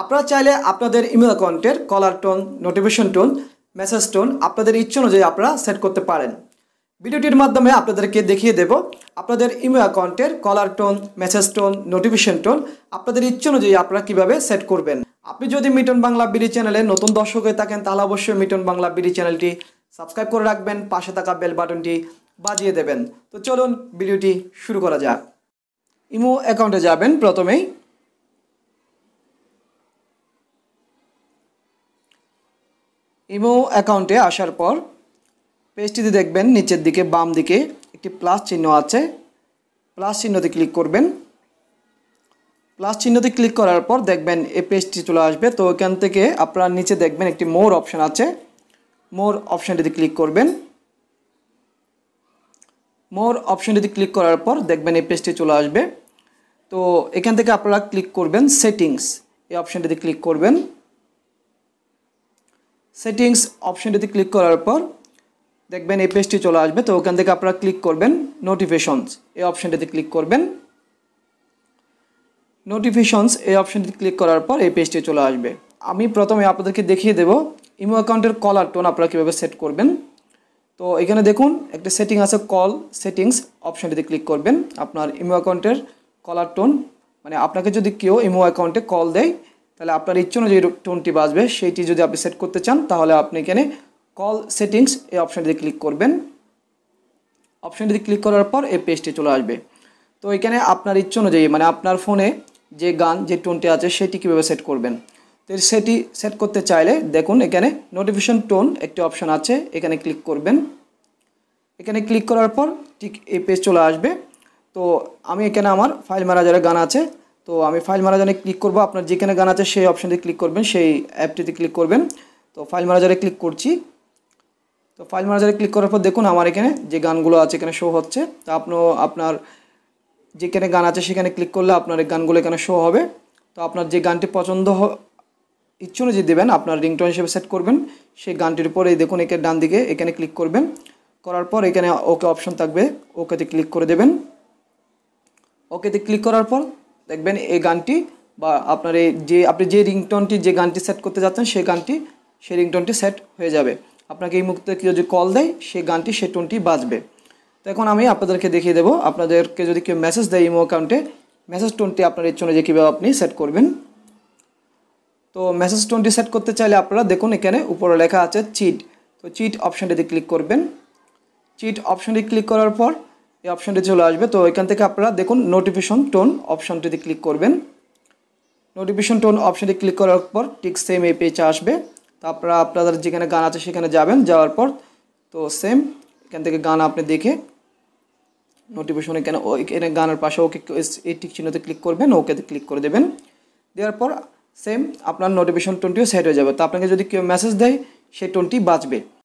আপনারা চাইলে আপনাদের ইমেল অ্যাকাউন্টের caller tone notification tone message tone আপনাদের ইচ্ছে অনুযায়ী আপনারা সেট করতে পারেন ভিডিওটির মাধ্যমে আপনাদেরকে দেখিয়ে দেব আপনাদের ইমেল অ্যাকাউন্টের caller tone message tone notification tone আপনাদের ইচ্ছে অনুযায়ী আপনারা কীভাবে সেট করবেন আপনি যদি মিটন বাংলা বিডি চ্যানেলে নতুন দর্শক হয়ে থাকেন তাহলে অবশ্যই মিটন বাংলা বিডি চ্যানেলটি সাবস্ক্রাইব করে রাখবেন পাশে থাকা বেল বাটনটি বাজিয়ে দেবেন তো চলুন ভিডিওটি শুরু করা যাক ইমো অ্যাকাউন্টে যাবেন প্রথমেই ইমো অ্যাকাউন্টে আসার পর পেজটিতে দেখবেন নিচের দিকে বাম দিকে একটি প্লাস চিহ্ন আছে প্লাস চিহ্নতে ক্লিক করবেন প্লাস চিহ্নতে ক্লিক করার পর দেখবেন এ পেজটি চলে আসবে তো এখান থেকে আপনার নিচে দেখবেন একটি মোর অপশান আছে মোর অপশানটিতে ক্লিক করবেন মোর অপশানটিতে ক্লিক করার পর দেখবেন এই পেজটি চলে আসবে তো এখান থেকে আপনারা ক্লিক করবেন সেটিংস এই অপশানটিতে ক্লিক করবেন সেটিংস অপশনটিতে ক্লিক করার পর দেখবেন এই পেজটি চলে আসবে তো ওখান থেকে আপনারা ক্লিক করবেন নোটিফিকেশনস এই অপশনটিতে ক্লিক করবেন নোটিফিকেশনস এই অপশনটিতে ক্লিক করার পর এই পেজটি চলে আসবে আমি প্রথমে আপনাদেরকে দেখিয়ে দেব ইমো অ্যাকাউন্টের কলার টোন আপনারা কীভাবে সেট করবেন তো এখানে দেখুন একটা সেটিং আছে কল সেটিংস অপশনটিতে ক্লিক করবেন আপনার ইমো অ্যাকাউন্টের কলার টোন মানে আপনাকে যদি কেউ ইমো অ্যাকাউন্টে কল দেয় তাহলে আপনার ইচ্ছে অনুযায়ী টোনটি বাজবে সেইটি যদি আপনি সেট করতে চান তাহলে আপনি এখানে কল সেটিংস এই অপশানটিতে ক্লিক করবেন অপশানটিতে ক্লিক করার পর এই পেজটি চলে আসবে তো এখানে আপনার ইচ্ছে অনুযায়ী মানে আপনার ফোনে যে গান যে টোনটি আছে সেটি কীভাবে সেট করবেন তো সেটি সেট করতে চাইলে দেখুন এখানে নোটিফিকেশন টোন একটি অপশান আছে এখানে ক্লিক করবেন এখানে ক্লিক করার পর ঠিক এই পেজ চলে আসবে তো আমি এখানে আমার ফাইল মারা যারা গান আছে তো আমি ফাইল ম্যানেজারে ক্লিক করব আপনার যেখানে গান আছে সেই অপশানটি ক্লিক করবেন সেই অ্যাপটিতে ক্লিক করবেন তো ফাইল ম্যানেজারে ক্লিক করছি তো ফাইল ম্যানেজারে ক্লিক করার পর দেখুন আমার এখানে যে গানগুলো আছে এখানে শো হচ্ছে তো আপনি আপনার যেখানে গান আছে সেখানে ক্লিক করলে আপনার এই গানগুলো এখানে শো হবে তো আপনার যে গানটি পছন্দ ইচ্ছু অনুযায়ী দেবেন আপনার রিংটোন হিসেবে সেট করবেন সেই গানটির উপরে দেখুন একে ডান দিকে এখানে ক্লিক করবেন করার পর এখানে ওকে অপশন থাকবে ওকেতে ক্লিক করে দেবেন ওকেতে ক্লিক করার পর দেখবেন এই গানটি বা আপনার এই যে আপনি যে রিংটনটি যে গানটি সেট করতে যাচ্ছেন সেই গানটি সেই রিংটনটি সেট হয়ে যাবে আপনাকে এই মুহূর্তে কেউ যদি কল দেয় সেই গানটি সেই টোনটি বাজবে তো এখন আমি আপনাদেরকে দেখিয়ে দেবো আপনাদেরকে যদি কেউ মেসেজ দেয় ইমো অ্যাকাউন্টে মেসেজ টোনটি আপনার এর জন্য যে কীভাবে আপনি সেট করবেন তো মেসেজ টোনটি সেট করতে চাইলে আপনারা দেখুন এখানে উপরে লেখা আছে চিট তো চিট অপশানটিতে ক্লিক করবেন চিট অপশানটি ক্লিক করার পর এই অপশানটি চলে আসবে তো এখান থেকে আপনারা দেখুন নোটিফিকেশন টোন অপশানটিতে ক্লিক করবেন নোটিফিকেশন টোন অপশানটি ক্লিক করার পর ঠিক সেম এই পেজে আসবে তো আপনারা আপনাদের যেখানে গান আছে সেখানে যাবেন যাওয়ার পর তো সেম এখান থেকে গান আপনি দেখে নোটিফিকেশন এখানে এখানে গানের পাশে ওকে এই ঠিক চিহ্নতে ক্লিক করবেন ওকেতে ক্লিক করে দেবেন দেওয়ার পর সেম আপনার নোটিফিকেশন টোনটিও সেট হয়ে যাবে তো আপনাকে যদি কেউ মেসেজ দেয় সেই টোনটি বাঁচবে